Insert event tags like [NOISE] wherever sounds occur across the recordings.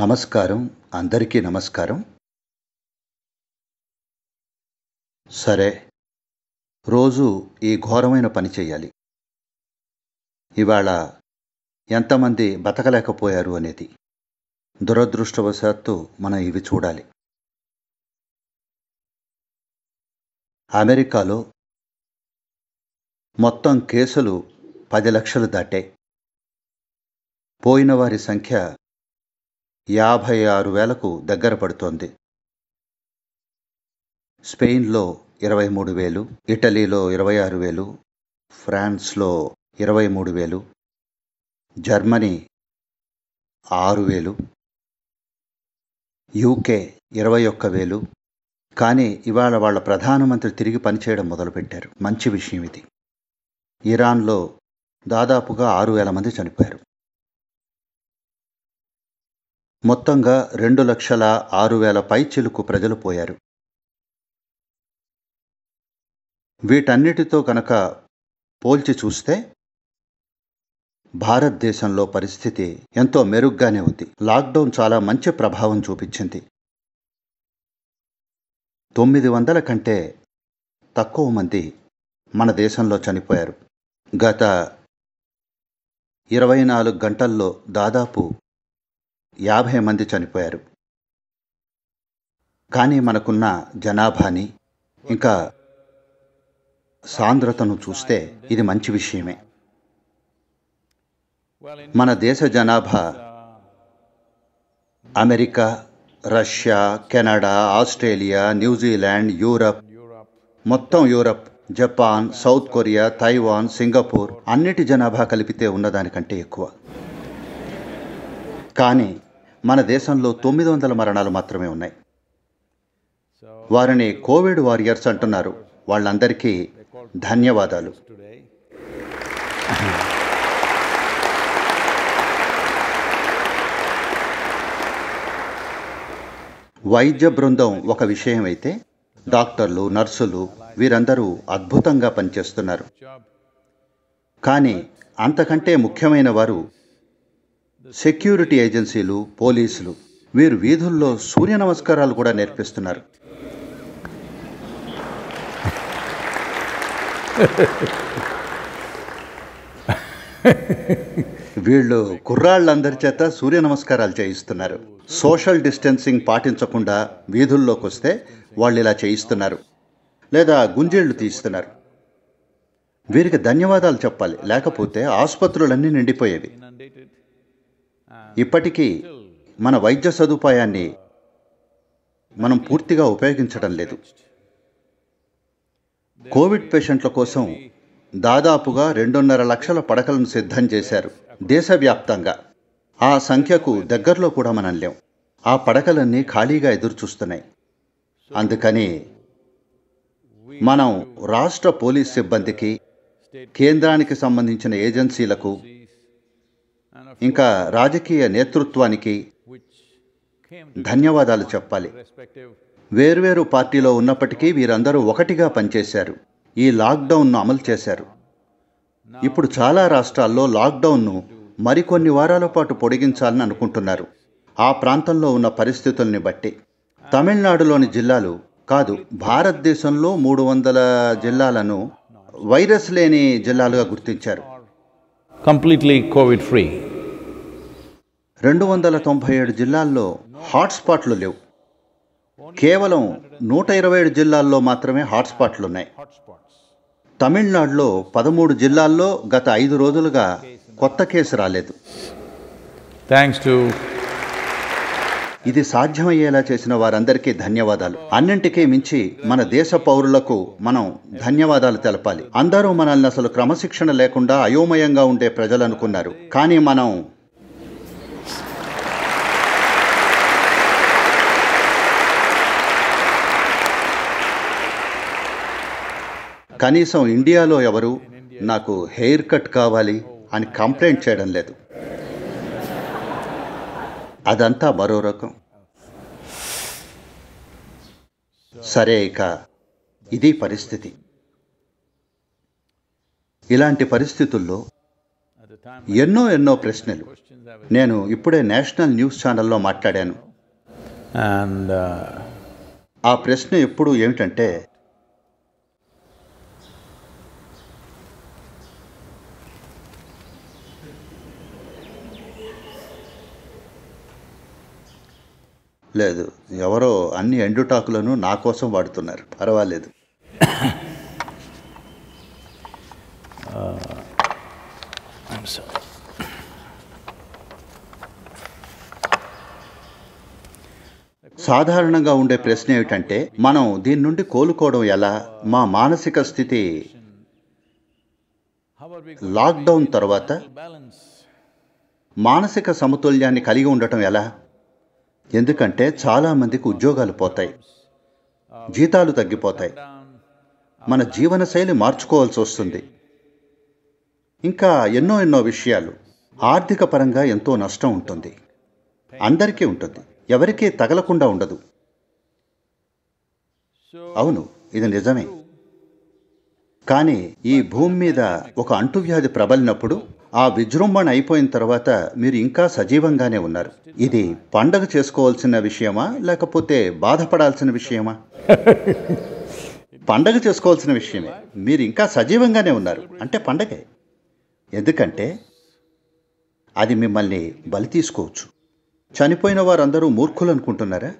నమస్కారం అందరికీ నమస్కారం సరే రోజు ఈ ఘోరమైన పని చేయాలి ఇవాళ ఎంతమంది బతకలేకపోయారు అనేది దురదృష్టవశాత్తు మనం ఇవి చూడాలి అమెరికాలో మొత్తం కేసులు పది లక్షలు దాటాయి పోయిన వారి సంఖ్య యాభై ఆరు వేలకు దగ్గర పడుతోంది స్పెయిన్లో ఇరవై మూడు వేలు ఇటలీలో ఇరవై ఆరు వేలు ఫ్రాన్స్లో ఇరవై మూడు వేలు జర్మనీ ఆరు వేలు యూకే ఇరవై ఒక్క వేలు కానీ ఇవాళ వాళ్ళ ప్రధానమంత్రి తిరిగి పనిచేయడం మొదలుపెట్టారు మంచి విషయం ఇది ఇరాన్లో దాదాపుగా ఆరు వేల మంది చనిపోయారు మొత్తంగా రెండు లక్షల ఆరు వేల పై చిలుకు ప్రజలు పోయారు వీటన్నిటితో కనుక పోల్చి చూస్తే భారతదేశంలో పరిస్థితి ఎంతో మెరుగ్గానే ఉంది లాక్డౌన్ చాలా మంచి ప్రభావం చూపించింది తొమ్మిది వందల కంటే తక్కువ మంది మన దేశంలో చనిపోయారు గత ఇరవై నాలుగు గంటల్లో దాదాపు యాభై మంది చనిపోయారు కానీ మనకున్న జనాభాని ఇంకా సాంద్రతను చూస్తే ఇది మంచి విషయమే మన దేశ జనాభా America Russia Canada Australia New Zealand Europe మొత్తం Europe Japan South Korea Taiwan Singapore అన్నిటి జనాభా కలిపితే ఉన్నదానికంటే ఎక్కువ కానీ మన దేశంలో తొమ్మిది వందల మరణాలు మాత్రమే ఉన్నాయి వారిని కోవిడ్ వారియర్స్ అంటున్నారు వాళ్ళందరికీ ధన్యవాదాలు వైద్య బృందం ఒక విషయం అయితే డాక్టర్లు నర్సులు వీరందరూ అద్భుతంగా పనిచేస్తున్నారు కానీ అంతకంటే ముఖ్యమైన వారు సెక్యూరిటీ ఏజెన్సీలు పోలీసులు వీరు వీధుల్లో సూర్య నమస్కారాలు కూడా నేర్పిస్తున్నారు వీళ్ళు కుర్రాళ్ళందరి చేత సూర్య నమస్కారాలు చేయిస్తున్నారు సోషల్ డిస్టెన్సింగ్ పాటించకుండా వీధుల్లోకి వస్తే వాళ్ళు ఇలా చేయిస్తున్నారు లేదా గుంజేళ్లు తీస్తున్నారు వీరికి ధన్యవాదాలు చెప్పాలి లేకపోతే ఆసుపత్రులన్నీ నిండిపోయేవి ఇప్పటికీ మన వైద్య సదుపాయాన్ని మనం పూర్తిగా ఉపయోగించడం లేదు కోవిడ్ పేషెంట్ల కోసం దాదాపుగా రెండున్నర లక్షల పడకలను సిద్ధం చేశారు దేశవ్యాప్తంగా ఆ సంఖ్యకు దగ్గరలో కూడా మనం లేం ఆ పడకలన్నీ ఖాళీగా ఎదురుచూస్తున్నాయి అందుకని మనం రాష్ట్ర పోలీస్ సిబ్బందికి కేంద్రానికి సంబంధించిన ఏజెన్సీలకు ఇంకా రాజకీయ నేతృత్వానికి ధన్యవాదాలు చెప్పాలి వేర్వేరు పార్టీలో ఉన్నప్పటికీ వీరందరూ ఒకటిగా పనిచేశారు ఈ లాక్డౌన్ను అమలు చేశారు ఇప్పుడు చాలా రాష్ట్రాల్లో లాక్డౌన్ను మరికొన్ని వారాల పాటు పొడిగించాలని అనుకుంటున్నారు ఆ ప్రాంతంలో ఉన్న పరిస్థితుల్ని బట్టి తమిళనాడులోని జిల్లాలు కాదు భారతదేశంలో మూడు వందల జిల్లాలను వైరస్ లేని జిల్లాలుగా గుర్తించారు కంప్లీట్లీ కోవిడ్ ఫ్రీ రెండు వందల తొంభై ఏడు జిల్లాల్లో హాట్స్పాట్లు లేవు కేవలం నూట ఇరవై ఏడు జిల్లాల్లో మాత్రమే హాట్స్పాట్లు ఉన్నాయి తమిళనాడులో పదమూడు జిల్లాల్లో గత ఐదు రోజులుగా కొత్త కేసు రాలేదు థ్యాంక్స్ టు ఇది సాధ్యమయ్యేలా చేసిన వారందరికీ ధన్యవాదాలు అన్నింటికీ మించి మన దేశ పౌరులకు మనం ధన్యవాదాలు తెలపాలి అందరూ మనల్ని అసలు క్రమశిక్షణ లేకుండా అయోమయంగా ఉండే ప్రజలనుకున్నారు కానీ మనం కనీసం ఇండియాలో ఎవరు నాకు హెయిర్ కట్ కావాలి అని కంప్లైంట్ చేయడం లేదు అదంతా మరో రకం సరే ఇక ఇది పరిస్థితి ఇలాంటి పరిస్థితుల్లో ఎన్నో ఎన్నో ప్రశ్నలు నేను ఇప్పుడే నేషనల్ న్యూస్ ఛానల్లో మాట్లాడాను అండ్ ఆ ప్రశ్న ఎప్పుడు ఏమిటంటే లేదు ఎవరో అన్ని ఎండుటాకులను నా కోసం వాడుతున్నారు పర్వాలేదు uh, సాధారణంగా ఉండే ప్రశ్న ఏమిటంటే మనం దీని నుండి కోలుకోవడం ఎలా మా మానసిక స్థితి లాక్డౌన్ తర్వాత మానసిక సమతుల్యాన్ని కలిగి ఉండటం ఎలా ఎందుకంటే చాలామందికి ఉద్యోగాలు పోతాయి జీతాలు తగ్గిపోతాయి మన జీవనశైలి మార్చుకోవాల్సి వస్తుంది ఇంకా ఎన్నో ఎన్నో విషయాలు ఆర్థిక పరంగా ఎంతో నష్టం ఉంటుంది అందరికీ ఉంటుంది ఎవరికీ తగలకుండా ఉండదు అవును ఇది నిజమే కానీ ఈ భూమి మీద ఒక అంటువ్యాధి ప్రబలినప్పుడు ఆ విజృంభణ అయిపోయిన తర్వాత మీరు ఇంకా సజీవంగానే ఉన్నారు ఇది పండగ చేసుకోవాల్సిన విషయమా లేకపోతే బాధపడాల్సిన విషయమా పండగ చేసుకోవాల్సిన విషయమే మీరు ఇంకా సజీవంగానే ఉన్నారు అంటే పండగే ఎందుకంటే అది మిమ్మల్ని బలి తీసుకోవచ్చు చనిపోయిన వారందరూ మూర్ఖులు అనుకుంటున్నారా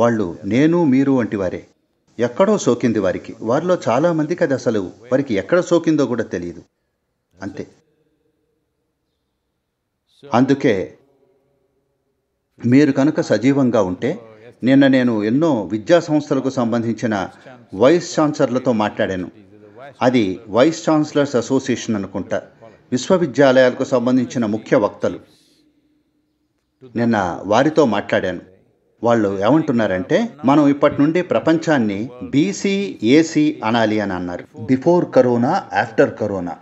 వాళ్ళు నేను మీరు వంటి వారే ఎక్కడో సోకింది వారికి వారిలో చాలామందికి అది అసలు వారికి ఎక్కడ సోకిందో కూడా తెలియదు అంతే అందుకే మీరు కనుక సజీవంగా ఉంటే నిన్న నేను ఎన్నో విద్యా సంస్థలకు సంబంధించిన వైస్ ఛాన్సలర్లతో మాట్లాడాను అది వైస్ ఛాన్సలర్స్ అసోసియేషన్ అనుకుంటా విశ్వవిద్యాలయాలకు సంబంధించిన ముఖ్య వక్తలు నిన్న వారితో మాట్లాడాను వాళ్ళు ఏమంటున్నారంటే మనం ఇప్పటి నుండి ప్రపంచాన్ని బీసీ ఏసీ అనాలి అని అన్నారు బిఫోర్ కరోనా ఆఫ్టర్ కరోనా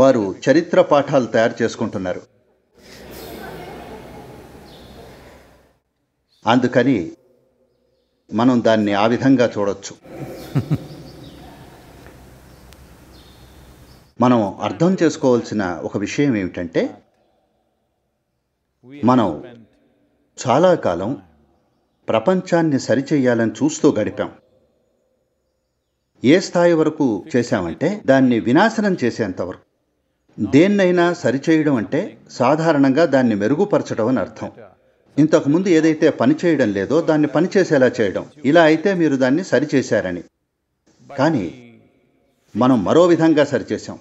వారు చరిత్ర పాఠాలు తయారు చేసుకుంటున్నారు అందుకని మనం దాన్ని ఆ విధంగా చూడొచ్చు మనం అర్థం చేసుకోవాల్సిన ఒక విషయం ఏమిటంటే మనం చాలా కాలం ప్రపంచాన్ని సరిచేయాలని చూస్తూ గడిపాం ఏ స్థాయి వరకు చేశామంటే దాన్ని వినాశనం చేసేంతవరకు దేన్నైనా సరిచేయడం అంటే సాధారణంగా దాన్ని మెరుగుపరచడం అని అర్థం ఇంతకుముందు ఏదైతే పని చేయడం లేదో దాన్ని పనిచేసేలా చేయడం ఇలా అయితే మీరు దాన్ని సరిచేశారని కానీ మనం మరో విధంగా సరిచేశాం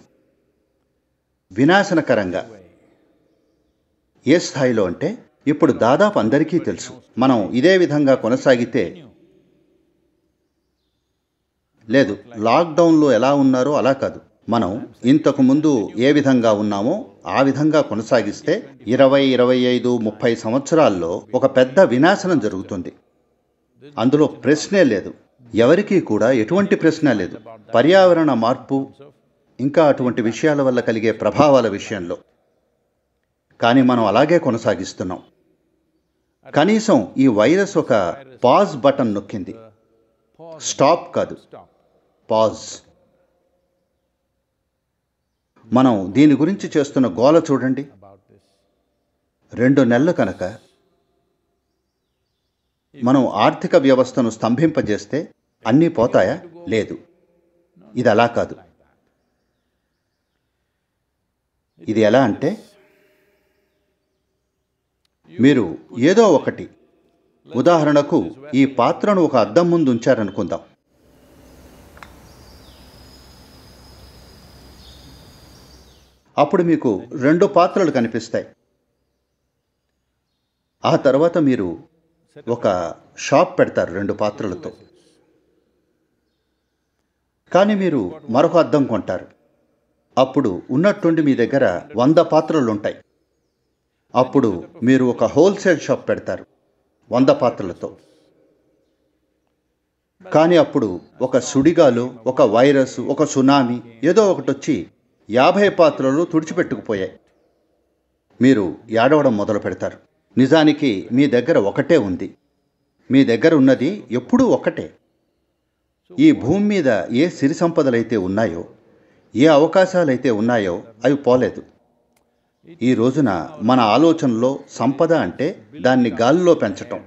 వినాశనకరంగా ఏ స్థాయిలో అంటే ఇప్పుడు దాదాపు అందరికీ తెలుసు మనం ఇదే విధంగా కొనసాగితే లేదు లాక్డౌన్లో ఎలా ఉన్నారో అలా కాదు మనం ఇంతకు ముందు ఏ విధంగా ఉన్నామో ఆ విధంగా కొనసాగిస్తే ఇరవై ఇరవై ఐదు ముప్పై సంవత్సరాల్లో ఒక పెద్ద వినాశనం జరుగుతుంది అందులో ప్రశ్నే లేదు ఎవరికీ కూడా ఎటువంటి ప్రశ్న లేదు పర్యావరణ మార్పు ఇంకా అటువంటి విషయాల వల్ల కలిగే ప్రభావాల విషయంలో కానీ మనం అలాగే కొనసాగిస్తున్నాం కనీసం ఈ వైరస్ ఒక పాజ్ బటన్ నొక్కింది స్టాప్ కాదు పాజ్ మనం దీని గురించి చేస్తున్న గోల చూడండి రెండు నెలలు కనుక మనం ఆర్థిక వ్యవస్థను స్తంభింపజేస్తే అన్నీ పోతాయా లేదు ఇది అలా కాదు ఇది ఎలా అంటే మీరు ఏదో ఒకటి ఉదాహరణకు ఈ పాత్రను ఒక అద్దం ముందు ఉంచారనుకుందాం అప్పుడు మీకు రెండు పాత్రలు కనిపిస్తాయి ఆ తర్వాత మీరు ఒక షాప్ పెడతారు రెండు పాత్రలతో కానీ మీరు మరొక అద్దం కొంటారు అప్పుడు ఉన్నట్టుండి మీ దగ్గర వంద పాత్రలు ఉంటాయి అప్పుడు మీరు ఒక హోల్సేల్ షాప్ పెడతారు వంద పాత్రలతో కానీ అప్పుడు ఒక సుడిగాలు ఒక వైరస్ ఒక సునామీ ఏదో ఒకటి వచ్చి యాభై పాత్రలు తుడిచిపెట్టుకుపోయాయి మీరు ఏడవడం మొదలు పెడతారు నిజానికి మీ దగ్గర ఒకటే ఉంది మీ దగ్గర ఉన్నది ఎప్పుడూ ఒకటే ఈ భూమి మీద ఏ సిరి సంపదలైతే ఉన్నాయో ఏ అవకాశాలైతే ఉన్నాయో అవి పోలేదు ఈ రోజున మన ఆలోచనలో సంపద అంటే దాన్ని గాలిలో పెంచటం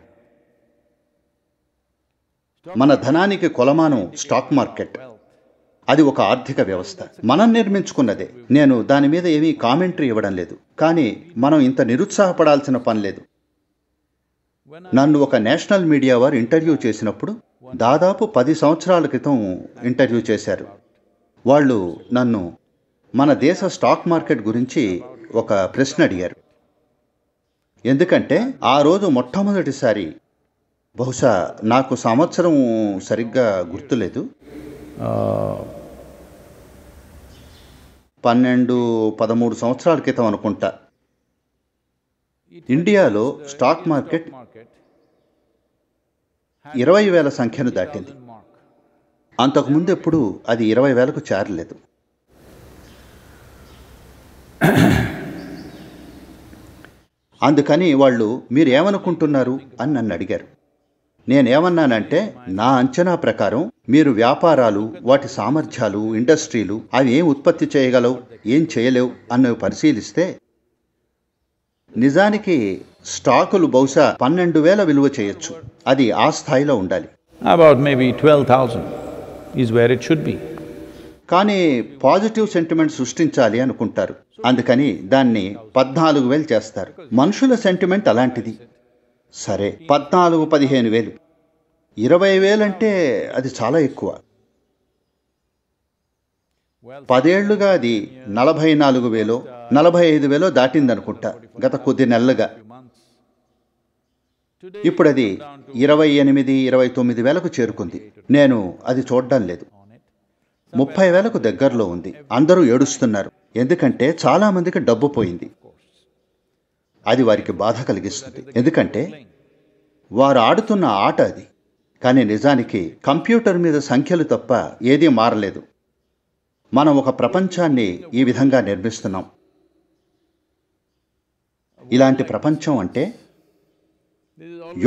మన ధనానికి కొలమానం స్టాక్ మార్కెట్ అది ఒక ఆర్థిక వ్యవస్థ మనం నిర్మించుకున్నదే నేను దాని మీద ఏమీ కామెంటరీ ఇవ్వడం లేదు కానీ మనం ఇంత నిరుత్సాహపడాల్సిన పని లేదు నన్ను ఒక నేషనల్ మీడియా వారు ఇంటర్వ్యూ చేసినప్పుడు దాదాపు పది సంవత్సరాల క్రితం ఇంటర్వ్యూ చేశారు వాళ్ళు నన్ను మన దేశ స్టాక్ మార్కెట్ గురించి ఒక ప్రశ్న అడిగారు ఎందుకంటే ఆ రోజు మొట్టమొదటిసారి బహుశా నాకు సంవత్సరం సరిగ్గా గుర్తులేదు పన్నెండు పదమూడు సంవత్సరాల క్రితం అనుకుంటా ఇండియాలో స్టాక్ మార్కెట్ ఇరవై వేల సంఖ్యను దాటింది అంతకుముందు ఎప్పుడు అది ఇరవై వేలకు చేరలేదు అందుకని వాళ్ళు మీరు ఏమనుకుంటున్నారు అని నన్ను అడిగారు నేనేమన్నానంటే నా అంచనా ప్రకారం మీరు వ్యాపారాలు వాటి సామర్థ్యాలు ఇండస్ట్రీలు అవి ఏం ఉత్పత్తి చేయగలవు ఏం చేయలేవు అన్నవి పరిశీలిస్తే నిజానికి స్టాకులు బహుశా పన్నెండు వేల విలువ చేయొచ్చు అది ఆ స్థాయిలో ఉండాలి about maybe twelve thousand is where it should be కానీ పాజిటివ్ సెంటిమెంట్ సృష్టించాలి అనుకుంటారు అందుకని దాన్ని పద్నాలుగు వేలు చేస్తారు మనుషుల సెంటిమెంట్ అలాంటిది సరే పద్నాలుగు పదిహేను వేలు ఇరవై వేలంటే అది చాలా ఎక్కువ పదేళ్లుగా అది నలభై నాలుగు వేలో నలభై ఐదు వేలో దాటిందనుకుంటా గత కొద్ది నెలలుగా ఇప్పుడు అది ఇరవై ఎనిమిది ఇరవై తొమ్మిది వేలకు చేరుకుంది నేను అది చూడడం లేదు ముప్పై వేలకు దగ్గరలో ఉంది అందరూ ఏడుస్తున్నారు ఎందుకంటే చాలామందికి డబ్బు పోయింది అది వారికి బాధ కలిగిస్తుంది ఎందుకంటే వారు ఆడుతున్న ఆట అది కానీ నిజానికి కంప్యూటర్ మీద సంఖ్యలు తప్ప ఏదీ మారలేదు మనం ఒక ప్రపంచాన్ని ఈ విధంగా నిర్మిస్తున్నాం ఇలాంటి ప్రపంచం అంటే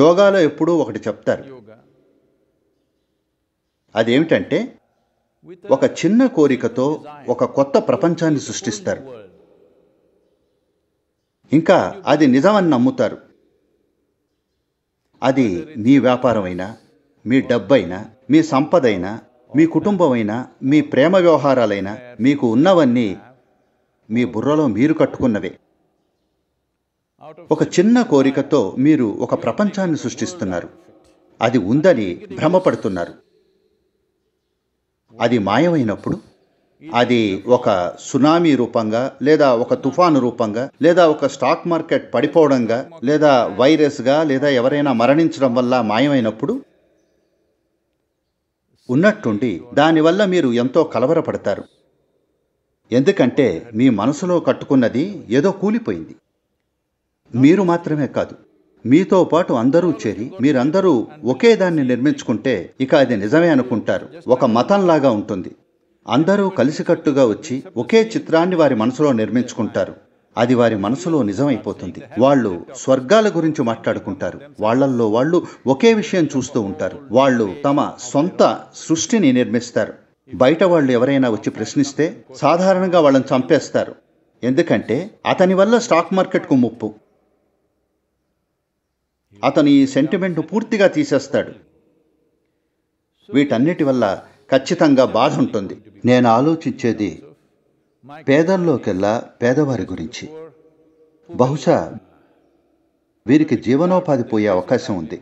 యోగాలో ఎప్పుడూ ఒకటి చెప్తారు అదేమిటంటే ఒక చిన్న కోరికతో ఒక కొత్త ప్రపంచాన్ని సృష్టిస్తారు ఇంకా అది నిజమని నమ్ముతారు అది నీ వ్యాపారమైనా మీ డబ్బైనా మీ సంపదైనా మీ కుటుంబమైనా మీ ప్రేమ వ్యవహారాలైనా మీకు ఉన్నవన్నీ మీ బుర్రలో మీరు కట్టుకున్నవే ఒక చిన్న కోరికతో మీరు ఒక ప్రపంచాన్ని సృష్టిస్తున్నారు అది ఉందని భ్రమపడుతున్నారు అది మాయమైనప్పుడు అది ఒక సునామీ రూపంగా లేదా ఒక తుఫాను రూపంగా లేదా ఒక స్టాక్ మార్కెట్ పడిపోవడంగా లేదా వైరస్గా లేదా ఎవరైనా మరణించడం వల్ల మాయమైనప్పుడు ఉన్నట్టుండి దానివల్ల మీరు ఎంతో కలవరపడతారు ఎందుకంటే మీ మనసులో కట్టుకున్నది ఏదో కూలిపోయింది మీరు మాత్రమే కాదు మీతో పాటు అందరూ చేరి మీరందరూ ఒకే దాన్ని నిర్మించుకుంటే ఇక అది నిజమే అనుకుంటారు ఒక మతంలాగా ఉంటుంది అందరూ కలిసికట్టుగా వచ్చి ఒకే చిత్రాన్ని వారి మనసులో నిర్మించుకుంటారు అది వారి మనసులో నిజమైపోతుంది వాళ్ళు స్వర్గాల గురించి మాట్లాడుకుంటారు వాళ్లల్లో వాళ్ళు ఒకే విషయం చూస్తూ ఉంటారు వాళ్ళు తమ సొంత సృష్టిని నిర్మిస్తారు బయట వాళ్ళు ఎవరైనా వచ్చి ప్రశ్నిస్తే సాధారణంగా వాళ్ళని చంపేస్తారు ఎందుకంటే అతని వల్ల స్టాక్ మార్కెట్కు ముప్పు అతను ఈ సెంటిమెంట్ను పూర్తిగా తీసేస్తాడు వీటన్నిటి వల్ల ఖచ్చితంగా బాధ ఉంటుంది నేను ఆలోచించేది పేదల్లోకెల్లా పేదవారి గురించి బహుశా వీరికి జీవనోపాధి పోయే అవకాశం ఉంది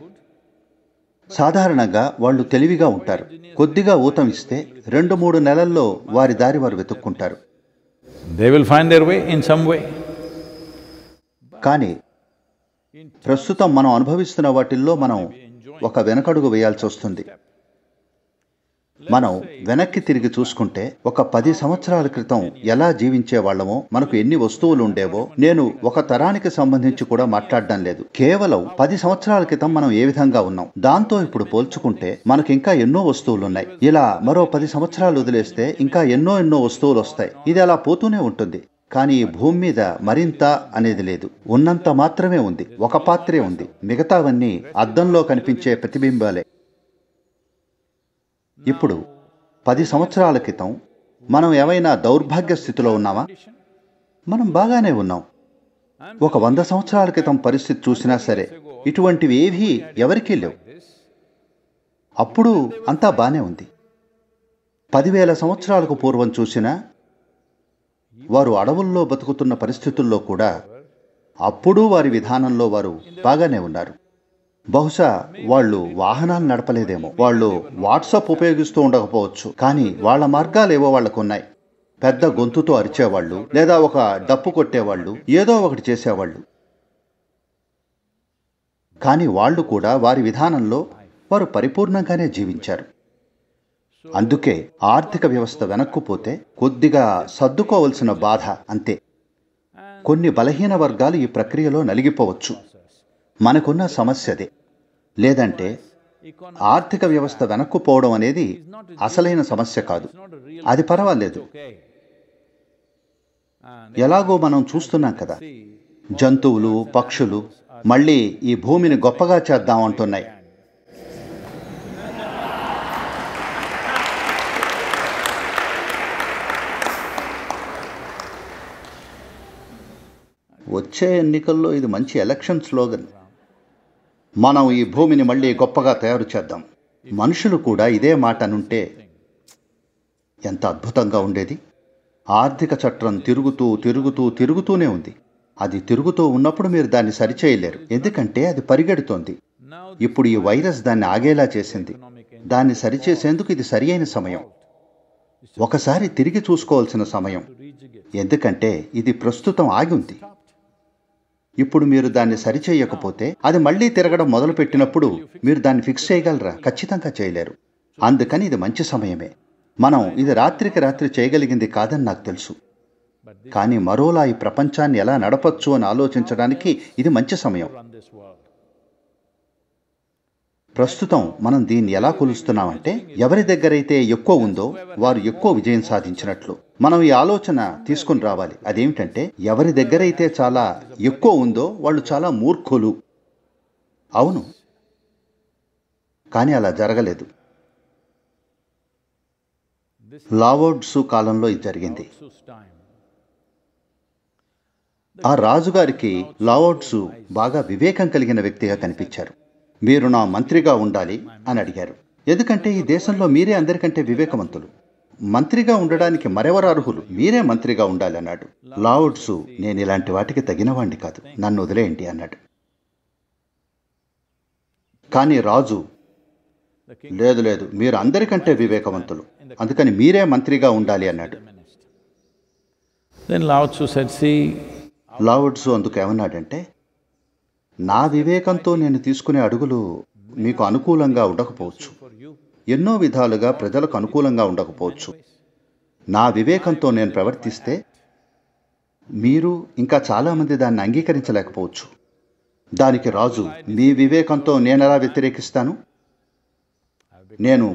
సాధారణంగా వాళ్ళు తెలివిగా ఉంటారు కొద్దిగా ఊతం ఇస్తే రెండు మూడు నెలల్లో వారి దారి వారు వెతుక్కుంటారు they will find their way in some way కానీ ప్రస్తుతం మనం అనుభవిస్తున్న వాటిల్లో మనం ఒక వెనకడుగు వేయాల్సి వస్తుంది మనం వెనక్కి తిరిగి చూసుకుంటే ఒక పది సంవత్సరాల క్రితం ఎలా జీవించేవాళ్లమో మనకు ఎన్ని వస్తువులు ఉండేవో నేను ఒక తరానికి సంబంధించి కూడా మాట్లాడడం లేదు కేవలం పది సంవత్సరాల క్రితం మనం ఏ విధంగా ఉన్నాం దాంతో ఇప్పుడు పోల్చుకుంటే మనకి ఇంకా ఎన్నో వస్తువులు ఉన్నాయి ఇలా మరో పది సంవత్సరాలు వదిలేస్తే ఇంకా ఎన్నో ఎన్నో వస్తువులు వస్తాయి ఇది అలా పోతూనే ఉంటుంది కానీ ఈ భూమి మీద మరింత అనేది లేదు ఉన్నంత మాత్రమే ఉంది ఒక పాత్రే ఉంది మిగతావన్నీ అద్దంలో కనిపించే ప్రతిబింబాలే ఇప్పుడు పది సంవత్సరాల క్రితం మనం ఏమైనా దౌర్భాగ్య స్థితిలో ఉన్నామా మనం బాగానే ఉన్నాం ఒక వంద సంవత్సరాల క్రితం పరిస్థితి చూసినా సరే ఇటువంటివి ఏవీ ఎవరికీ లేవు అప్పుడు అంతా బానే ఉంది పదివేల సంవత్సరాలకు పూర్వం చూసినా వారు అడవుల్లో బతుకుతున్న పరిస్థితుల్లో కూడా అప్పుడు వారి విధానంలో వారు బాగానే ఉన్నారు బహుశా వాళ్ళు వాహనాలు నడపలేదేమో వాళ్ళు వాట్సాప్ ఉపయోగిస్తూ ఉండకపోవచ్చు కానీ వాళ్ళ మార్గాలు ఏవో వాళ్ళకున్నాయి పెద్ద గొంతుతో అరిచేవాళ్ళు లేదా ఒక డప్పు కొట్టేవాళ్ళు ఏదో ఒకటి చేసేవాళ్ళు కానీ వాళ్ళు కూడా వారి విధానంలో వారు పరిపూర్ణంగానే జీవించారు అందుకే ఆర్థిక వ్యవస్థ వెనక్కుపోతే కొద్దిగా సర్దుకోవలసిన బాధ అంతే కొన్ని బలహీన వర్గాలు ఈ ప్రక్రియలో నలిగిపోవచ్చు మనకున్న సమస్యదే లేదంటే ఆర్థిక వ్యవస్థ వెనక్కుపోవడం అనేది అసలైన సమస్య కాదు అది పర్వాలేదు ఎలాగో మనం చూస్తున్నాం కదా జంతువులు పక్షులు మళ్ళీ ఈ భూమిని గొప్పగా చేద్దాం అంటున్నాయి వచ్చే ఎన్నికల్లో ఇది మంచి ఎలక్షన్ స్లోగన్ మనం ఈ భూమిని మళ్ళీ గొప్పగా తయారు చేద్దాం మనుషులు కూడా ఇదే మాట అనుంటే ఎంత అద్భుతంగా ఉండేది ఆర్థిక చట్టం తిరుగుతూ తిరుగుతూ తిరుగుతూనే ఉంది అది తిరుగుతూ ఉన్నప్పుడు మీరు దాన్ని సరిచేయలేరు ఎందుకంటే అది పరిగెడుతోంది ఇప్పుడు ఈ వైరస్ దాన్ని ఆగేలా చేసింది దాన్ని సరిచేసేందుకు ఇది సరి అయిన సమయం ఒకసారి తిరిగి చూసుకోవాల్సిన సమయం ఎందుకంటే ఇది ప్రస్తుతం ఆగి ఉంది ఇప్పుడు మీరు దాన్ని సరిచేయకపోతే అది మళ్లీ తిరగడం మొదలుపెట్టినప్పుడు మీరు దాన్ని ఫిక్స్ చేయగలరా ఖచ్చితంగా చేయలేరు అందుకని ఇది మంచి సమయమే మనం ఇది రాత్రికి రాత్రి చేయగలిగింది కాదని నాకు తెలుసు కానీ మరోలా ఈ ప్రపంచాన్ని ఎలా నడపచ్చు అని ఆలోచించడానికి ఇది మంచి సమయం ప్రస్తుతం మనం దీన్ని ఎలా కొలుస్తున్నామంటే ఎవరి దగ్గరైతే ఎక్కువ ఉందో వారు ఎక్కువ విజయం సాధించినట్లు మనం ఈ ఆలోచన తీసుకుని రావాలి అదేమిటంటే ఎవరి దగ్గరైతే చాలా ఎక్కువ ఉందో వాళ్ళు చాలా మూర్ఖులు అవును కానీ అలా జరగలేదు లావోడ్సు కాలంలో ఇది జరిగింది ఆ రాజుగారికి లావోడ్సు బాగా వివేకం కలిగిన వ్యక్తిగా కనిపించారు మీరు నా మంత్రిగా ఉండాలి అని అడిగారు ఎందుకంటే ఈ దేశంలో మీరే అందరికంటే వివేకవంతులు మంత్రిగా ఉండడానికి మరెవరు అర్హులు మీరే మంత్రిగా ఉండాలి అన్నాడు లావుడ్సు నేను ఇలాంటి వాటికి తగినవాణ్ణి కాదు నన్ను వదిలేయండి అన్నాడు కానీ రాజు లేదు లేదు మీరు అందరికంటే వివేకవంతులు అందుకని మీరే మంత్రిగా ఉండాలి అన్నాడు లావుడ్సు అందుకు ఏమన్నాడంటే నా వివేకంతో నేను తీసుకునే అడుగులు మీకు అనుకూలంగా ఉండకపోవచ్చు ఎన్నో విధాలుగా ప్రజలకు అనుకూలంగా ఉండకపోవచ్చు నా వివేకంతో నేను ప్రవర్తిస్తే మీరు ఇంకా చాలామంది దాన్ని అంగీకరించలేకపోవచ్చు దానికి రాజు మీ వివేకంతో నేనెలా వ్యతిరేకిస్తాను నేను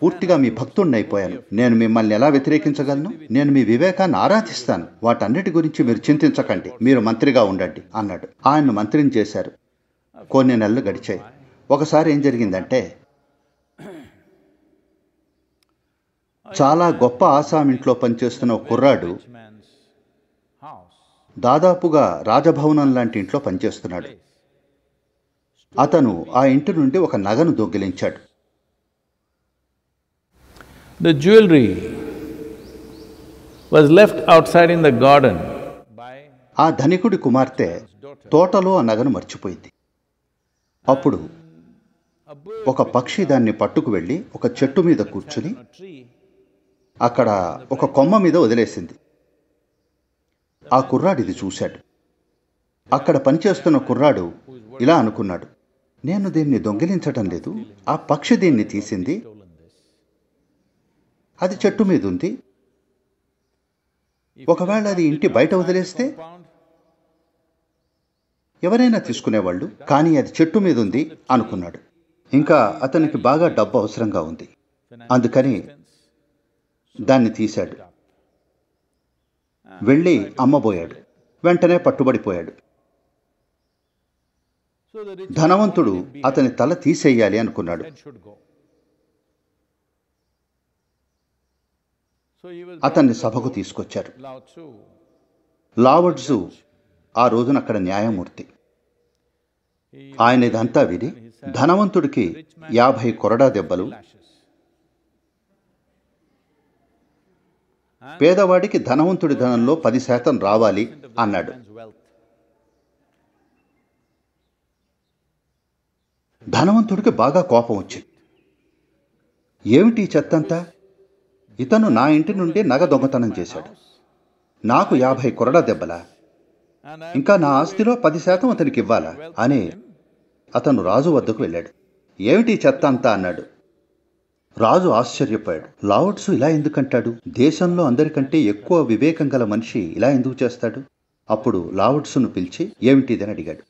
పూర్తిగా మీ భక్తుడినైపోయాను నేను మిమ్మల్ని ఎలా వ్యతిరేకించగలను నేను మీ వివేకాన్ని ఆరాధిస్తాను వాటన్నిటి గురించి మీరు చింతించకండి మీరు మంత్రిగా ఉండండి అన్నాడు ఆయన్ను మంత్రిని చేశారు కొన్ని నెలలు గడిచాయి ఒకసారి ఏం జరిగిందంటే చాలా గొప్ప ఆసామింట్లో పనిచేస్తున్న కుర్రాడు దాదాపుగా రాజభవనం లాంటి ఇంట్లో పనిచేస్తున్నాడు అతను ఆ ఇంటి నుండి ఒక నగను దొంగిలించాడు The jewelry was left outside in the garden ఆ ధనికుడి కుమార్తె తోటలో ఆ నగను మర్చిపోయింది అప్పుడు ఒక పక్షి దాన్ని పట్టుకు వెళ్ళి ఒక చెట్టు మీద కూర్చుని అక్కడ ఒక కొమ్మ మీద వదిలేసింది ఆ కుర్రాడిది చూశాడు అక్కడ పనిచేస్తున్న కుర్రాడు ఇలా అనుకున్నాడు నేను దీన్ని దొంగిలించటం లేదు ఆ పక్షి దీన్ని తీసింది అది చెట్టు మీద ఉంది ఒకవేళ అది ఇంటి బయట వదిలేస్తే ఎవరైనా తీసుకునేవాళ్ళు కానీ అది చెట్టు మీద ఉంది అనుకున్నాడు ఇంకా అతనికి బాగా డబ్బు అవసరంగా ఉంది అందుకని దాన్ని తీశాడు వెళ్ళి అమ్మబోయాడు వెంటనే పట్టుబడిపోయాడు ధనవంతుడు అతని తల తీసేయాలి అనుకున్నాడు అతన్ని సభకు తీసుకొచ్చారు లావర్డ్జు ఆ రోజున అక్కడ న్యాయమూర్తి ఆయన ఇదంతా విని ధనవంతుడికి యాభై కొరడా దెబ్బలు పేదవాడికి ధనవంతుడి ధనంలో పది శాతం రావాలి అన్నాడు ధనవంతుడికి బాగా కోపం వచ్చింది ఏమిటి చెత్తంతా ఇతను నా ఇంటి నుండి నగ దొంగతనం చేశాడు నాకు యాభై కొరడా దెబ్బలా ఇంకా నా ఆస్తిలో పది శాతం అతనికి ఇవ్వాలా అని అతను రాజు వద్దకు వెళ్ళాడు ఏమిటి చెత్త అంతా అన్నాడు రాజు ఆశ్చర్యపోయాడు లావుడ్సు ఇలా ఎందుకంటాడు దేశంలో అందరికంటే ఎక్కువ వివేకం గల మనిషి ఇలా ఎందుకు చేస్తాడు అప్పుడు లావుడ్సును పిలిచి ఏమిటిదని అడిగాడు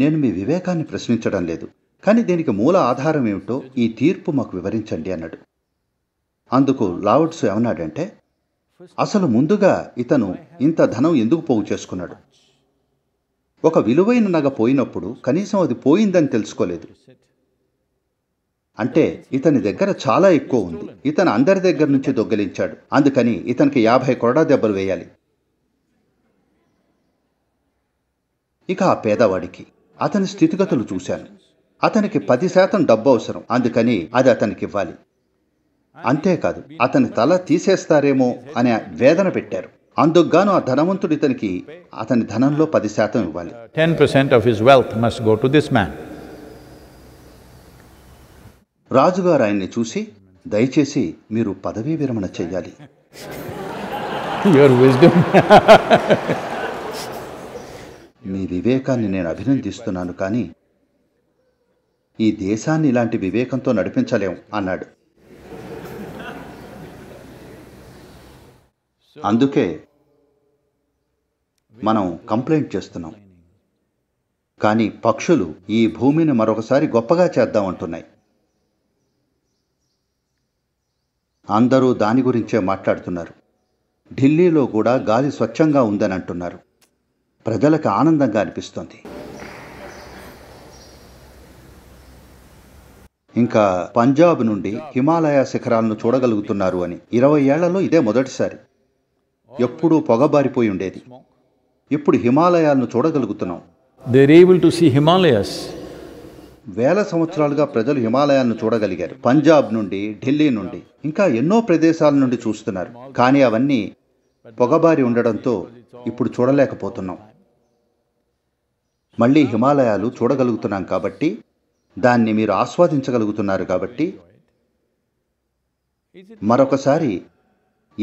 నేను మీ వివేకాన్ని ప్రశ్నించడం లేదు కానీ దీనికి మూల ఆధారం ఏమిటో ఈ తీర్పు మాకు వివరించండి అన్నాడు అందుకు లావట్సు ఏమన్నాడంటే అసలు ముందుగా ఇతను ఇంత ధనం ఎందుకు పోగు చేసుకున్నాడు ఒక విలువైన నగ పోయినప్పుడు కనీసం అది పోయిందని తెలుసుకోలేదు అంటే ఇతని దగ్గర చాలా ఎక్కువ ఉంది ఇతను అందరి దగ్గర నుంచి దొంగిలించాడు అందుకని ఇతనికి యాభై కొరడా దెబ్బలు వేయాలి ఇక ఆ పేదవాడికి అతని స్థితిగతులు చూశాను అతనికి పది శాతం డబ్బు అవసరం అందుకని అది అతనికి ఇవ్వాలి అంతేకాదు అతని తల తీసేస్తారేమో అనే వేదన పెట్టారు అందుకుగాను ఆ ధనవంతుడు ఇతనికి అతని ధనంలో పది శాతం ఇవ్వాలి ten percent of his wealth must go to this man రాజుగారు ఆయన్ని చూసి దయచేసి మీరు పదవీ విరమణ చేయాలి మీ వివేకాన్ని నేను అభినందిస్తున్నాను కానీ ఈ దేశాన్ని ఇలాంటి వివేకంతో నడిపించలేం అన్నాడు అందుకే మనం కంప్లైంట్ చేస్తున్నాం కానీ పక్షులు ఈ భూమిని మరొకసారి గొప్పగా చేద్దామంటున్నాయి అందరూ దాని గురించే మాట్లాడుతున్నారు ఢిల్లీలో కూడా గాలి స్వచ్ఛంగా ఉందని అంటున్నారు ప్రజలకు ఆనందంగా అనిపిస్తుంది ఇంకా పంజాబ్ నుండి హిమాలయ శిఖరాలను చూడగలుగుతున్నారు అని ఇరవై ఏళ్లలో ఇదే మొదటిసారి ఎప్పుడూ పొగబారిపోయి ఉండేది ఇప్పుడు హిమాలయాలను చూడగలుగుతున్నాం they're able to see Himalayas వేల సంవత్సరాలుగా ప్రజలు హిమాలయాలను చూడగలిగారు పంజాబ్ నుండి ఢిల్లీ నుండి ఇంకా ఎన్నో ప్రదేశాల నుండి చూస్తున్నారు కానీ అవన్నీ పొగబారి ఉండడంతో ఇప్పుడు చూడలేకపోతున్నాం మళ్ళీ హిమాలయాలు చూడగలుగుతున్నాం కాబట్టి దాన్ని మీరు ఆస్వాదించగలుగుతున్నారు కాబట్టి మరొకసారి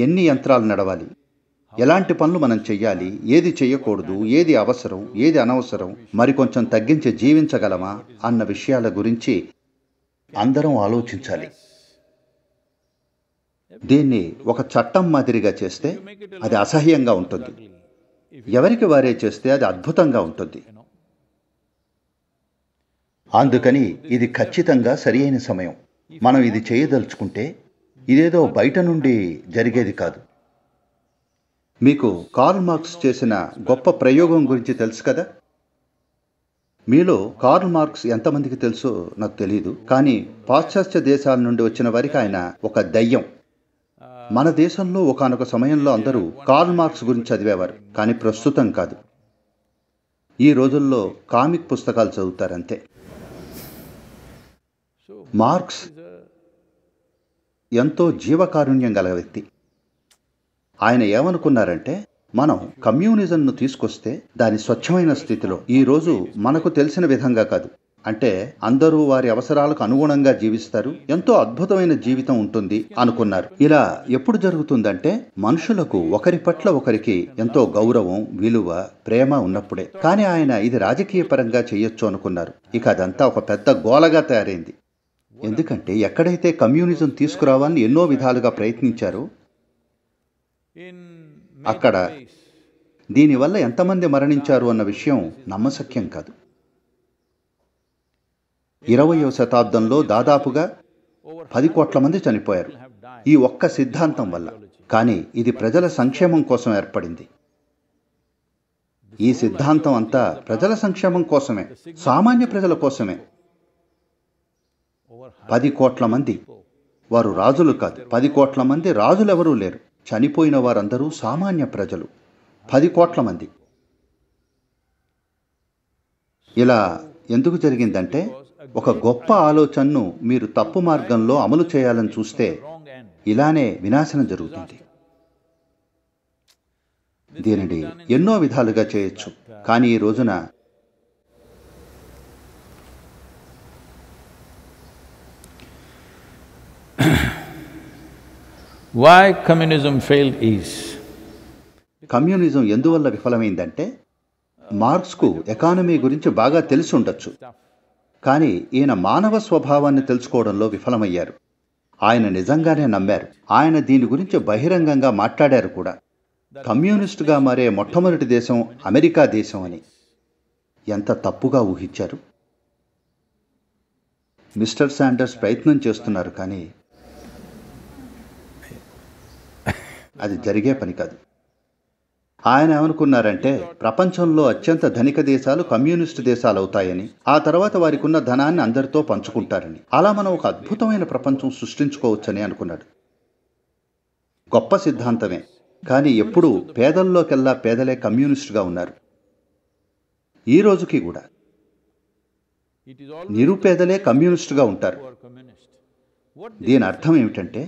ఎన్ని యంత్రాలు నడవాలి ఎలాంటి పనులు మనం చెయ్యాలి ఏది చేయకూడదు ఏది అవసరం ఏది అనవసరం మరికొంచెం తగ్గించి జీవించగలమా అన్న విషయాల గురించి అందరం ఆలోచించాలి దీన్ని ఒక చట్టం మాదిరిగా చేస్తే అది అసహ్యంగా ఉంటుంది ఎవరికి వారే చేస్తే అది అద్భుతంగా ఉంటుంది అందుకని ఇది ఖచ్చితంగా సరియైన సమయం మనం ఇది చేయదలుచుకుంటే ఇదేదో బయట నుండి జరిగేది కాదు మీకు కార్ల్ మార్క్స్ చేసిన గొప్ప ప్రయోగం గురించి తెలుసు కదా మీలో కార్ల్ మార్క్స్ ఎంతమందికి తెలుసో నాకు తెలియదు కానీ పాశ్చాత్య దేశాల నుండి వచ్చిన వారికి ఆయన ఒక దయ్యం మన దేశంలో ఒకనొక సమయంలో అందరూ కార్ల్ మార్క్స్ గురించి చదివేవారు కానీ ప్రస్తుతం కాదు ఈ రోజుల్లో కామిక్ పుస్తకాలు చదువుతారంతే మార్క్స్ ఎంతో జీవకారుణ్యం గల వ్యక్తి ఆయన ఏమనుకున్నారంటే మనం కమ్యూనిజంను తీసుకొస్తే దాని స్వచ్ఛమైన స్థితిలో ఈరోజు మనకు తెలిసిన విధంగా కాదు అంటే అందరూ వారి అవసరాలకు అనుగుణంగా జీవిస్తారు ఎంతో అద్భుతమైన జీవితం ఉంటుంది అనుకున్నారు ఇలా ఎప్పుడు జరుగుతుందంటే మనుషులకు ఒకరి పట్ల ఒకరికి ఎంతో గౌరవం విలువ ప్రేమ ఉన్నప్పుడే కానీ ఆయన ఇది రాజకీయ పరంగా చేయొచ్చు అనుకున్నారు ఇక అదంతా ఒక పెద్ద గోలగా తయారైంది ఎందుకంటే ఎక్కడైతే కమ్యూనిజం తీసుకురావాలని ఎన్నో విధాలుగా ప్రయత్నించారో అక్కడ దీనివల్ల ఎంతమంది మరణించారు అన్న విషయం నమ్మశక్యం కాదు ఇరవయో శతాబ్దంలో దాదాపుగా పది కోట్ల మంది చనిపోయారు ఈ ఒక్క సిద్ధాంతం వల్ల కానీ ఇది ప్రజల సంక్షేమం కోసం ఏర్పడింది ఈ సిద్ధాంతం అంతా ప్రజల సంక్షేమం కోసమే సామాన్య ప్రజల కోసమే పది కోట్ల మంది వారు రాజులు కాదు పది కోట్ల మంది రాజులెవరూ లేరు చనిపోయిన వారందరూ సామాన్య ప్రజలు పది కోట్ల మంది ఇలా ఎందుకు జరిగిందంటే ఒక గొప్ప ఆలోచనను మీరు తప్పు మార్గంలో అమలు చేయాలని చూస్తే ఇలానే వినాశనం జరుగుతుంది దీనిని ఎన్నో విధాలుగా చేయొచ్చు కానీ ఈ రోజున why communism fail is communism ఎందువల్ల విఫలమైందంటే మార్క్స్కు ఎకానమీ గురించి బాగా తెలిసి ఉండొచ్చు కానీ ఈయన మానవ స్వభావాన్ని తెలుసుకోవడంలో విఫలమయ్యారు ఆయన నిజంగానే నమ్మారు ఆయన దీని గురించి బహిరంగంగా మాట్లాడారు కూడా కమ్యూనిస్టుగా మారే మొట్టమొదటి దేశం అమెరికా దేశం అని ఎంత తప్పుగా ఊహించారు మిస్టర్ శాండర్స్ ప్రయత్నం చేస్తున్నారు కానీ అది జరిగే పని కాదు ఆయన ఏమనుకున్నారంటే ప్రపంచంలో అత్యంత ధనిక దేశాలు కమ్యూనిస్టు దేశాలు అవుతాయని ఆ తర్వాత వారికి ఉన్న ధనాన్ని అందరితో పంచుకుంటారని అలా మనం ఒక అద్భుతమైన ప్రపంచం సృష్టించుకోవచ్చని అనుకున్నాడు గొప్ప సిద్ధాంతమే కానీ ఎప్పుడూ పేదల్లోకెల్లా పేదలే కమ్యూనిస్టుగా ఉన్నారు ఈ రోజుకి కూడా నిరుపేదలే కమ్యూనిస్టుగా ఉంటారు దీని అర్థం ఏమిటంటే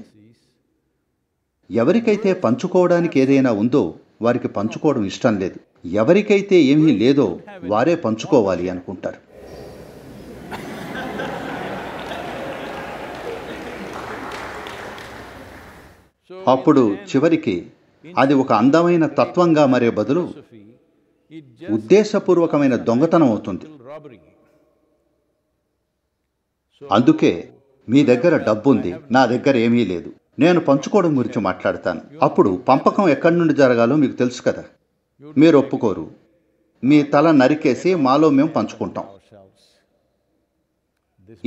ఎవరికైతే పంచుకోవడానికి ఏదైనా ఉందో వారికి పంచుకోవడం ఇష్టం లేదు ఎవరికైతే ఏమీ లేదో వారే పంచుకోవాలి అనుకుంటారు అప్పుడు చివరికి అది ఒక అందమైన తత్వంగా మరే బదులు ఉద్దేశపూర్వకమైన దొంగతనం అవుతుంది అందుకే మీ దగ్గర డబ్బు ఉంది నా దగ్గర ఏమీ లేదు నేను పంచుకోవడం గురించి మాట్లాడతాను అప్పుడు పంపకం ఎక్కడి నుండి జరగాలో మీకు తెలుసు కదా మీరు ఒప్పుకోరు మీ తల నరికేసి మాలో మేము పంచుకుంటాం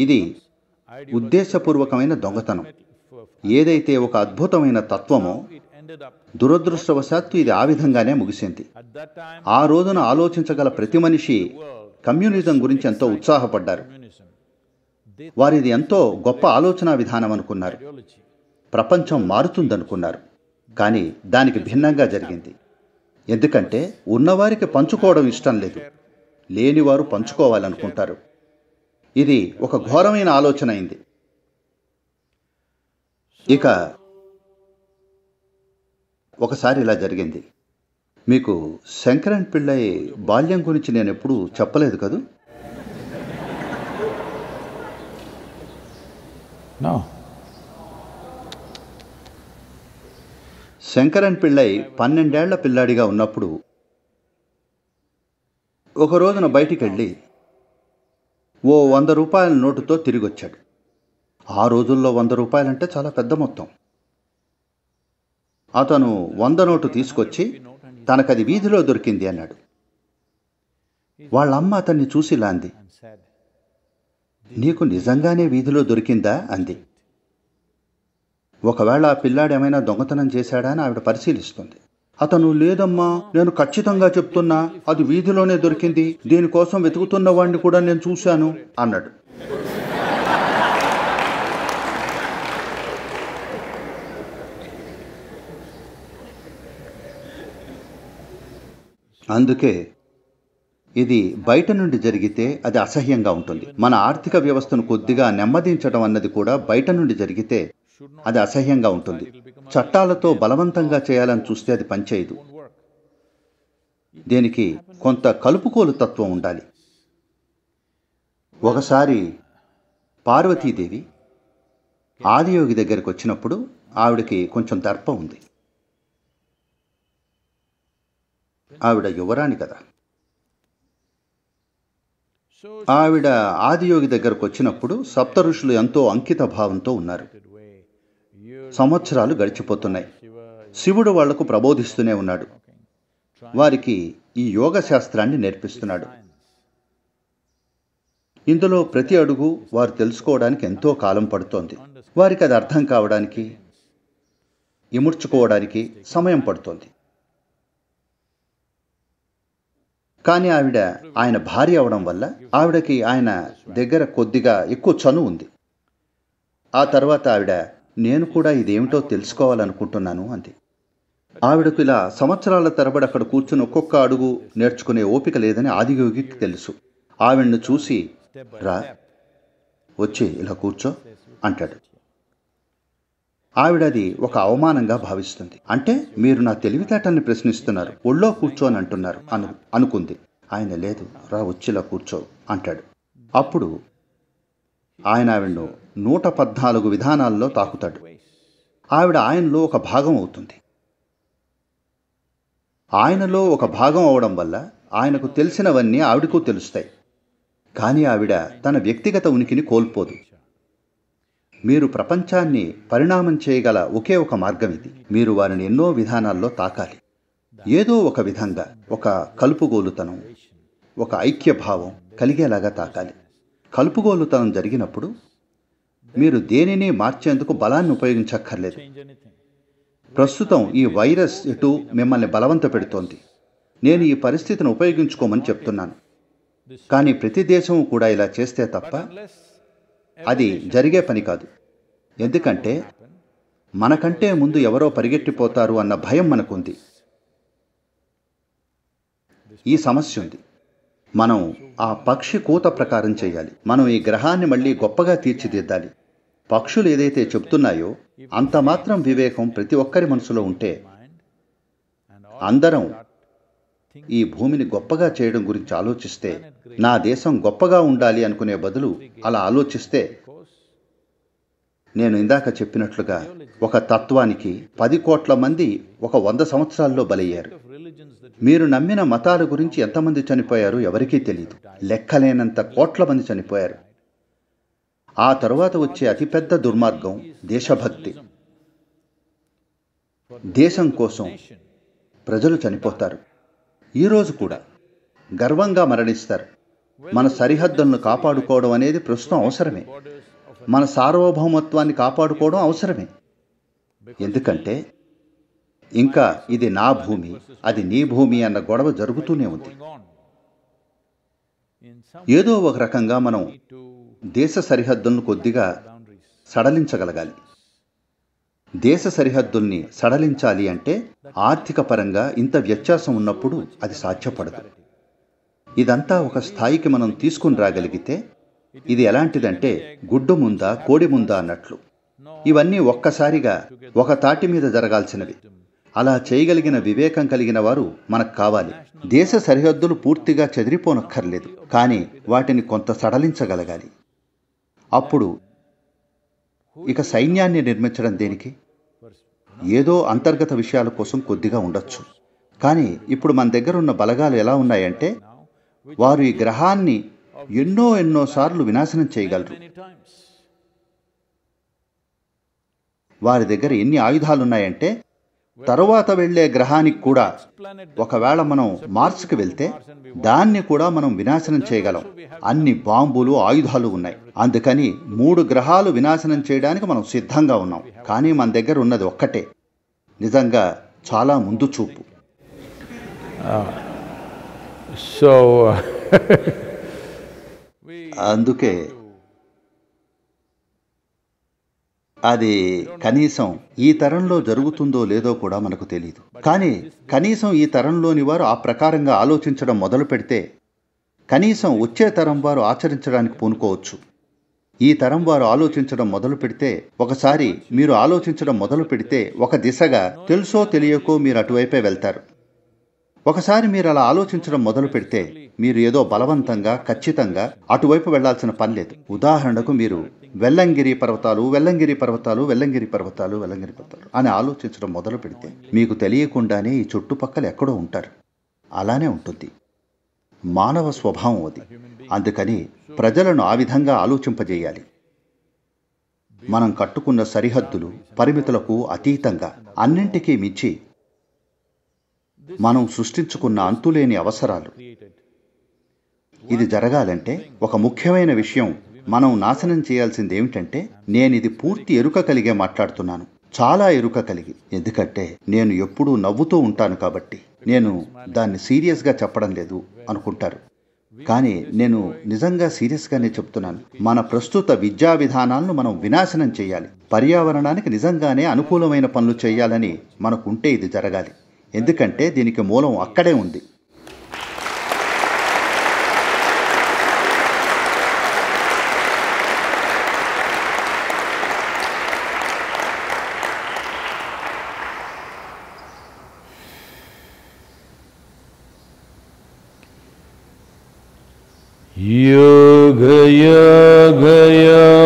ఇది ఉద్దేశపూర్వకమైన దొంగతనం ఏదైతే ఒక అద్భుతమైన తత్వమో దురదృష్టవశాత్తు ఇది ఆ విధంగానే ముగిసింది ఆ రోజున ఆలోచించగల ప్రతి మనిషి కమ్యూనిజం గురించి ఎంతో ఉత్సాహపడ్డారు వారిది ఎంతో గొప్ప ఆలోచన విధానం అనుకున్నారు ప్రపంచం మారుతుందనుకున్నారు కానీ దానికి భిన్నంగా జరిగింది ఎందుకంటే ఉన్నవారికి పంచుకోవడం ఇష్టం లేదు లేనివారు పంచుకోవాలనుకుంటారు ఇది ఒక ఘోరమైన ఆలోచన అయింది ఇక ఒకసారి ఇలా జరిగింది మీకు శంకరన్ పిళ్ళై బాల్యం గురించి నేను ఎప్పుడూ చెప్పలేదు కదూ నా శంకరన్ పిళ్ళై పన్నెండేళ్ల పిల్లాడిగా ఉన్నప్పుడు ఒక రోజున బయటికెళ్ళి ఓ వంద రూపాయల నోటుతో తిరిగొచ్చాడు ఆ రోజుల్లో వంద రూపాయలంటే చాలా పెద్ద మొత్తం అతను వంద నోటు తీసుకొచ్చి తనకది వీధిలో దొరికింది అన్నాడు వాళ్ళమ్మ అతన్ని చూసి లాంది నీకు నిజంగానే వీధిలో దొరికిందా అంది ఒకవేళ ఆ పిల్లాడు ఏమైనా దొంగతనం చేశాడా అని ఆవిడ పరిశీలిస్తుంది అతను లేదమ్మా నేను ఖచ్చితంగా చెప్తున్నా అది వీధిలోనే దొరికింది దీనికోసం వెతుకుతున్న వాడిని కూడా నేను చూశాను అన్నాడు అందుకే ఇది బయట నుండి జరిగితే అది అసహ్యంగా ఉంటుంది మన ఆర్థిక వ్యవస్థను కొద్దిగా నెమ్మదించడం అన్నది కూడా బయట నుండి జరిగితే అది అసహ్యంగా ఉంటుంది చట్టాలతో బలవంతంగా చేయాలని చూస్తే అది పనిచేయదు దీనికి కొంత కలుపుకోలు తత్వం ఉండాలి ఒకసారి పార్వతీదేవి ఆదియోగి దగ్గరికి వచ్చినప్పుడు ఆవిడకి కొంచెం దర్పం ఉంది ఆవిడ యువరాణి కదా ఆవిడ ఆదియోగి దగ్గరకు వచ్చినప్పుడు సప్త ఋషులు ఎంతో అంకిత భావంతో ఉన్నారు సంవత్సరాలు గడిచిపోతున్నాయి శివుడు వాళ్లకు ప్రబోధిస్తూనే ఉన్నాడు వారికి ఈ యోగ శాస్త్రాన్ని నేర్పిస్తున్నాడు ఇందులో ప్రతి అడుగు వారు తెలుసుకోవడానికి ఎంతో కాలం పడుతోంది వారికి అది అర్థం కావడానికి ఇముడ్చుకోవడానికి సమయం పడుతోంది కానీ ఆవిడ ఆయన భార్య అవడం వల్ల ఆవిడకి ఆయన దగ్గర కొద్దిగా ఎక్కువ చనువు ఉంది ఆ తర్వాత ఆవిడ నేను కూడా ఇదేమిటో తెలుసుకోవాలనుకుంటున్నాను అంది ఆవిడకు ఇలా సంవత్సరాల తరబడి అక్కడ కూర్చుని ఒక్కొక్క అడుగు నేర్చుకునే ఓపిక లేదని ఆదియోగికి తెలుసు ఆవిడను చూసి రా వచ్చి ఇలా కూర్చో అంటాడు ఆవిడది ఒక అవమానంగా భావిస్తుంది అంటే మీరు నా తెలివితేటల్ని ప్రశ్నిస్తున్నారు ఒళ్ళో కూర్చోని అంటున్నారు అను అనుకుంది ఆయన లేదు రా వచ్చి ఇలా కూర్చో అంటాడు అప్పుడు ఆయన ఆవిడను నూట పద్నాలుగు విధానాల్లో తాకుతాడు ఆవిడ ఆయనలో ఒక భాగం అవుతుంది ఆయనలో ఒక భాగం అవడం వల్ల ఆయనకు తెలిసినవన్నీ ఆవిడకు తెలుస్తాయి కానీ ఆవిడ తన వ్యక్తిగత ఉనికిని కోల్పోదు మీరు ప్రపంచాన్ని పరిణామం చేయగల ఒకే ఒక మార్గం ఇది మీరు వారిని ఎన్నో విధానాల్లో తాకాలి ఏదో ఒక విధంగా ఒక కలుపుగోలుతనం ఒక ఐక్యభావం కలిగేలాగా తాకాలి కలుపుగోలుతనం జరిగినప్పుడు మీరు దేనిని మార్చేందుకు బలాన్ని ఉపయోగించక్కర్లేదు ప్రస్తుతం ఈ వైరస్ ఇటు మిమ్మల్ని బలవంత పెడుతోంది నేను ఈ పరిస్థితిని ఉపయోగించుకోమని చెప్తున్నాను కానీ ప్రతి దేశం కూడా ఇలా చేస్తే తప్ప అది జరిగే పని కాదు ఎందుకంటే మనకంటే ముందు ఎవరో పరిగెట్టిపోతారు అన్న భయం మనకుంది ఈ సమస్య ఉంది మనం ఆ పక్షి కూత ప్రకారం చేయాలి మనం ఈ గ్రహాన్ని మళ్ళీ గొప్పగా తీర్చిదిద్దాలి పక్షులు ఏదైతే చెప్తున్నాయో అంత మాత్రం వివేకం ప్రతి ఒక్కరి మనసులో ఉంటే అందరం ఈ భూమిని గొప్పగా చేయడం గురించి ఆలోచిస్తే నా దేశం గొప్పగా ఉండాలి అనుకునే బదులు అలా ఆలోచిస్తే నేను ఇందాక చెప్పినట్లుగా ఒక తత్వానికి పది కోట్ల మంది ఒక వంద సంవత్సరాల్లో బలయ్యారు మీరు నమ్మిన మతాల గురించి ఎంతమంది చనిపోయారు ఎవరికీ తెలియదు లెక్కలేనంత కోట్ల మంది చనిపోయారు ఆ తరువాత వచ్చే అతిపెద్ద దుర్మార్గం దేశభక్తి దేశం కోసం ప్రజలు చనిపోతారు ఈరోజు కూడా గర్వంగా మరణిస్తారు మన సరిహద్దులను కాపాడుకోవడం అనేది ప్రస్తుతం అవసరమే మన సార్వభౌమత్వాన్ని కాపాడుకోవడం అవసరమే ఎందుకంటే ఇంకా ఇది నా భూమి అది నీ భూమి అన్న గొడవ జరుగుతూనే ఉంది ఏదో ఒక రకంగా మనం దేశ సరిహద్దులను కొద్దిగా సడలించగలగాలి దేశ సరిహద్దుల్ని సడలించాలి అంటే ఆర్థిక పరంగా ఇంత వ్యత్యాసం ఉన్నప్పుడు అది సాధ్యపడదు ఇదంతా ఒక స్థాయికి మనం తీసుకుని రాగలిగితే ఇది ఎలాంటిదంటే గుడ్డు ముందా కోడి ముందా అన్నట్లు ఇవన్నీ ఒక్కసారిగా ఒక తాటి మీద జరగాల్సినవి అలా చేయగలిగిన వివేకం కలిగిన వారు మనకు కావాలి దేశ సరిహద్దులు పూర్తిగా చెదిరిపోనక్కర్లేదు కానీ వాటిని కొంత సడలించగలగాలి అప్పుడు ఇక సైన్యాన్ని నిర్మించడం దేనికి ఏదో అంతర్గత విషయాల కోసం కొద్దిగా ఉండొచ్చు కానీ ఇప్పుడు మన దగ్గర ఉన్న బలగాలు ఎలా ఉన్నాయంటే వారు ఈ గ్రహాన్ని ఎన్నో ఎన్నో సార్లు వినాశనం చేయగలరు వారి దగ్గర ఎన్ని ఆయుధాలున్నాయంటే తరువాత వెళ్లే గ్రహానికి కూడా ఒకవేళ మనం మార్స్కి వెళ్తే దాన్ని కూడా మనం వినాశనం చేయగలం అన్ని బాంబులు ఆయుధాలు ఉన్నాయి అందుకని మూడు గ్రహాలు వినాశనం చేయడానికి మనం సిద్ధంగా ఉన్నాం కానీ మన దగ్గర ఉన్నది ఒక్కటే నిజంగా చాలా ముందు చూపు సో ah. [LAUGHS] అందుకే అది కనీసం ఈ తరంలో జరుగుతుందో లేదో కూడా మనకు తెలియదు కానీ కనీసం ఈ తరంలోని వారు ఆ ప్రకారంగా ఆలోచించడం మొదలు పెడితే కనీసం వచ్చే తరం వారు ఆచరించడానికి పూనుకోవచ్చు ఈ తరం వారు ఆలోచించడం మొదలు పెడితే ఒకసారి మీరు ఆలోచించడం మొదలు పెడితే ఒక దిశగా తెలుసో తెలియకో మీరు అటువైపే వెళ్తారు ఒకసారి మీరు అలా ఆలోచించడం మొదలు పెడితే మీరు ఏదో బలవంతంగా ఖచ్చితంగా అటువైపు వెళ్లాల్సిన పని లేదు ఉదాహరణకు మీరు వెల్లంగిరి పర్వతాలు వెల్లంగిరి పర్వతాలు వెల్లంగిరి పర్వతాలు వెల్లంగిరి పర్వతాలు అని ఆలోచించడం మొదలు పెడితే మీకు తెలియకుండానే ఈ చుట్టుపక్కల ఎక్కడో ఉంటారు అలానే ఉంటుంది మానవ స్వభావం అది అందుకని ప్రజలను ఆ విధంగా ఆలోచింపజేయాలి మనం కట్టుకున్న సరిహద్దులు పరిమితులకు అతీతంగా అన్నింటికీ మించి మనం సృష్టించుకున్న అంతులేని అవసరాలు ఇది జరగాలంటే ఒక ముఖ్యమైన విషయం మనం నాశనం చేయాల్సింది ఏమిటంటే నేను ఇది పూర్తి ఎరుక కలిగే మాట్లాడుతున్నాను చాలా ఎరుక కలిగి ఎందుకంటే నేను ఎప్పుడూ నవ్వుతూ ఉంటాను కాబట్టి నేను దాన్ని సీరియస్గా చెప్పడం లేదు అనుకుంటారు కానీ నేను నిజంగా సీరియస్గానే చెప్తున్నాను మన ప్రస్తుత విద్యా విధానాలను మనం వినాశనం చేయాలి పర్యావరణానికి నిజంగానే అనుకూలమైన పనులు చేయాలని మనకుంటే ఇది జరగాలి ఎందుకంటే దీనికి మూలం అక్కడే ఉంది Йога, йога, йога.